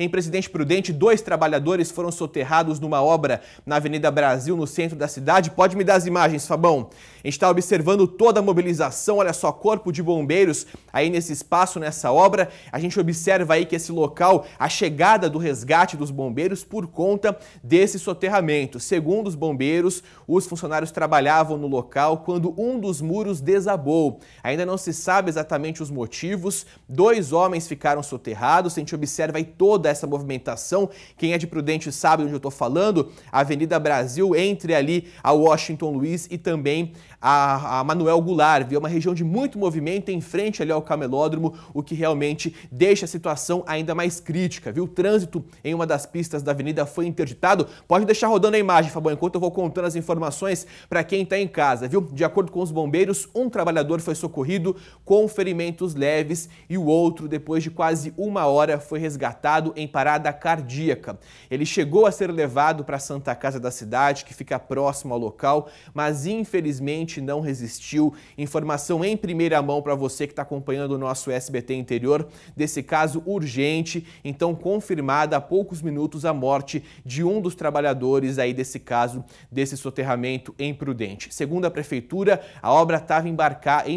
Em Presidente Prudente, dois trabalhadores foram soterrados numa obra na Avenida Brasil, no centro da cidade. Pode me dar as imagens, Fabão. A gente está observando toda a mobilização, olha só, corpo de bombeiros aí nesse espaço, nessa obra. A gente observa aí que esse local, a chegada do resgate dos bombeiros por conta desse soterramento. Segundo os bombeiros, os funcionários trabalhavam no local quando um dos muros desabou. Ainda não se sabe exatamente os motivos. Dois homens ficaram soterrados. A gente observa aí toda dessa movimentação. Quem é de Prudente sabe onde eu estou falando. A Avenida Brasil entre ali a Washington Luiz e também a, a Manuel Goulart. É uma região de muito movimento em frente ali ao Camelódromo, o que realmente deixa a situação ainda mais crítica. Viu? O trânsito em uma das pistas da avenida foi interditado. Pode deixar rodando a imagem, Fabão, enquanto eu vou contando as informações para quem está em casa. Viu? De acordo com os bombeiros, um trabalhador foi socorrido com ferimentos leves e o outro, depois de quase uma hora, foi resgatado em parada cardíaca. Ele chegou a ser levado para a Santa Casa da cidade, que fica próximo ao local, mas infelizmente não resistiu. Informação em primeira mão para você que está acompanhando o nosso SBT Interior desse caso urgente, então confirmada há poucos minutos a morte de um dos trabalhadores aí desse caso, desse soterramento em Prudente. Segundo a prefeitura, a obra estava embarcada,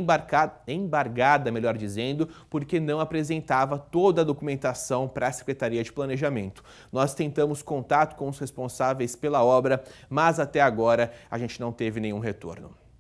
embargada, melhor dizendo, porque não apresentava toda a documentação para a Secretaria Secretaria de Planejamento. Nós tentamos contato com os responsáveis pela obra, mas até agora a gente não teve nenhum retorno.